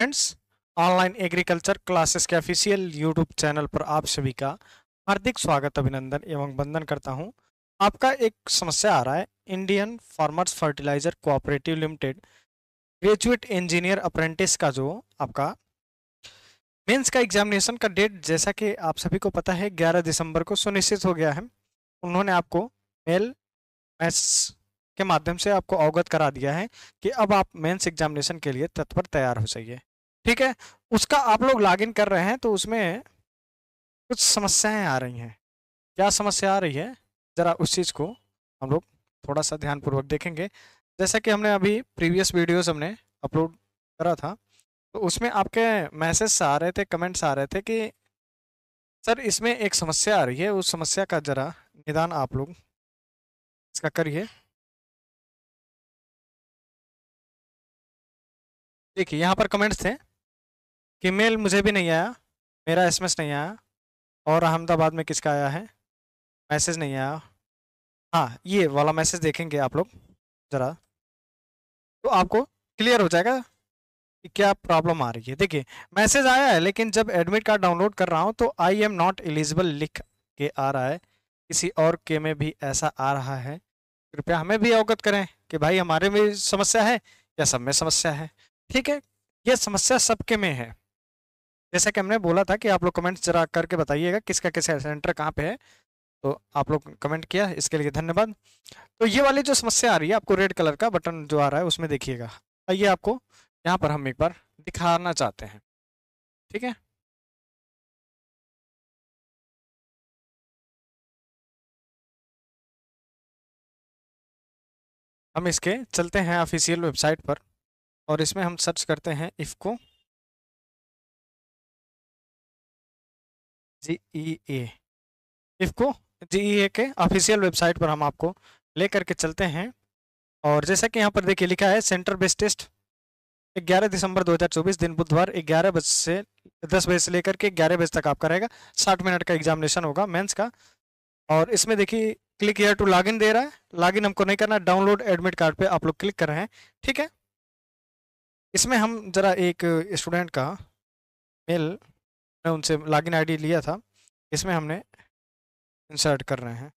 friends online agriculture classes के official YouTube channel पर आप सभी का हार्दिक स्वागत अभिनंदन एवं वंदन करता हूं आपका एक समस्या आ रहा है Indian farmers fertiliser cooperative limited graduate engineer apprentice का जो आपका मेंस का एग्जामिनेशन का डेट जैसा कि आप सभी को पता है ग्यारह दिसंबर को सुनिश्चित हो गया है उन्होंने आपको मेल मैस के माध्यम से आपको अवगत करा दिया है कि अब आप मेंस एग्जामिनेशन के लिए तत्पर तैयार हो जाइए ठीक है उसका आप लोग लॉगिन कर रहे हैं तो उसमें कुछ समस्याएं आ रही हैं क्या समस्या आ रही है ज़रा उस चीज़ को हम लोग थोड़ा सा ध्यानपूर्वक देखेंगे जैसा कि हमने अभी प्रीवियस वीडियोस हमने अपलोड करा था तो उसमें आपके मैसेज आ रहे थे कमेंट्स आ रहे थे कि सर इसमें एक समस्या आ रही है उस समस्या का ज़रा निदान आप लोग इसका करिए देखिए यहाँ पर कमेंट्स थे कि मेल मुझे भी नहीं आया मेरा एसएमएस नहीं आया और अहमदाबाद में किसका आया है मैसेज नहीं आया हाँ ये वाला मैसेज देखेंगे आप लोग ज़रा तो आपको क्लियर हो जाएगा कि क्या प्रॉब्लम आ रही है देखिए मैसेज आया है लेकिन जब एडमिट कार्ड डाउनलोड कर रहा हूँ तो आई एम नॉट एलिजिबल लिख के आ रहा है किसी और के में भी ऐसा आ रहा है कृपया हमें भी अवगत करें कि भाई हमारे में समस्या है या सब में समस्या है ठीक है यह समस्या सबके में है जैसा कि हमने बोला था कि आप लोग कमेंट्स जरा करके बताइएगा किसका किस सेंटर कहाँ पे है तो आप लोग कमेंट किया इसके लिए धन्यवाद तो ये वाली जो समस्या आ रही है आपको रेड कलर का बटन जो आ रहा है उसमें देखिएगा आइए आपको यहाँ पर हम एक बार दिखाना चाहते हैं ठीक है हम इसके चलते हैं ऑफिशियल वेबसाइट पर और इसमें हम सर्च करते हैं इफ़ को जी ई ए इफको जी ई ए के ऑफिशियल वेबसाइट पर हम आपको ले करके चलते हैं और जैसा कि यहाँ पर देखिए लिखा है सेंटर बेस्ड टेस्ट 11 दिसंबर 2024 दिन बुधवार 11 बजे से 10 बजे से लेकर के 11 बजे तक आपका रहेगा 60 मिनट का एग्जामिनेशन होगा मेंस का और इसमें देखिए क्लिक ईयर टू लॉगिन दे रहा है लॉगिन हमको नहीं करना डाउनलोड एडमिट कार्ड पे आप लोग क्लिक कर रहे हैं ठीक है इसमें हम ज़रा एक स्टूडेंट का मेल उनसे लॉगिन आईडी लिया था इसमें हमने इंसर्ट कर रहे हैं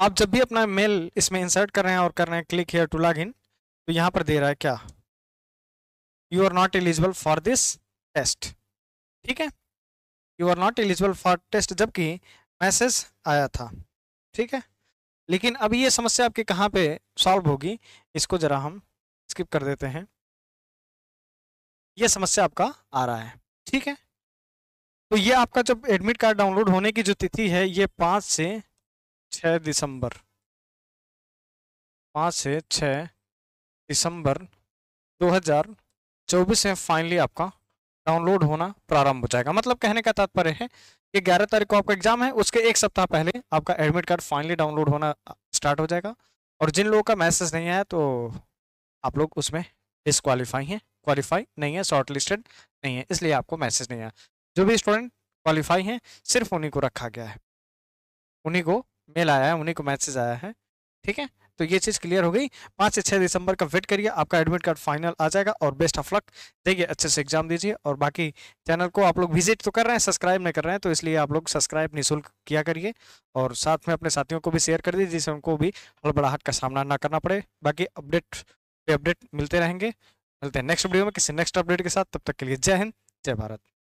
आप जब भी अपना मेल इसमें इंसर्ट कर रहे हैं और कर रहे हैं click here to log in तो यहाँ पर दे रहा है क्या you are not eligible for this test ठीक है you are not eligible for test जबकि मैसेज आया था ठीक है लेकिन अभी ये समस्या आपकी कहाँ पे सॉल्व होगी इसको ज़रा हम स्किप कर देते हैं ये समस्या आपका आ रहा है ठीक है तो ये आपका जब एडमिट कार्ड डाउनलोड होने की जो तिथि है ये पाँच से छः दिसंबर पाँच से छ दिसंबर 2024 में फाइनली आपका डाउनलोड होना प्रारंभ हो जाएगा मतलब कहने का तात्पर्य है कि 11 तारीख को आपका एग्जाम है उसके एक सप्ताह पहले आपका एडमिट कार्ड फाइनली डाउनलोड होना स्टार्ट हो जाएगा और जिन लोगों का मैसेज नहीं आया तो आप लोग उसमें डिसक्वालीफाई हैं क्वालिफाई नहीं है शॉर्ट लिस्टेड नहीं है इसलिए आपको मैसेज नहीं आया जो भी स्टूडेंट क्वालिफाई हैं सिर्फ उन्हीं को रखा गया है उन्हीं को मेल आया है उन्हीं को मैसेज आया है ठीक है तो ये चीज़ क्लियर हो गई पाँच से छः दिसंबर का वेट करिए आपका एडमिट कार्ड फाइनल आ जाएगा और बेस्ट ऑफ लक देखिए अच्छे से एग्जाम दीजिए और बाकी चैनल को आप लोग विजिट तो कर रहे हैं सब्सक्राइब नहीं कर रहे हैं तो इसलिए आप लोग सब्सक्राइब निःशुल्क किया करिए और साथ में अपने साथियों को भी शेयर कर दीजिए जिससे उनको भी हड़बड़ाहट का सामना ना करना पड़े बाकी अपडेट पे अपडेट मिलते रहेंगे मिलते हैं नेक्स्ट वीडियो में किसी नेक्स्ट अपडेट के साथ तब तक के लिए जय हिंद जय भारत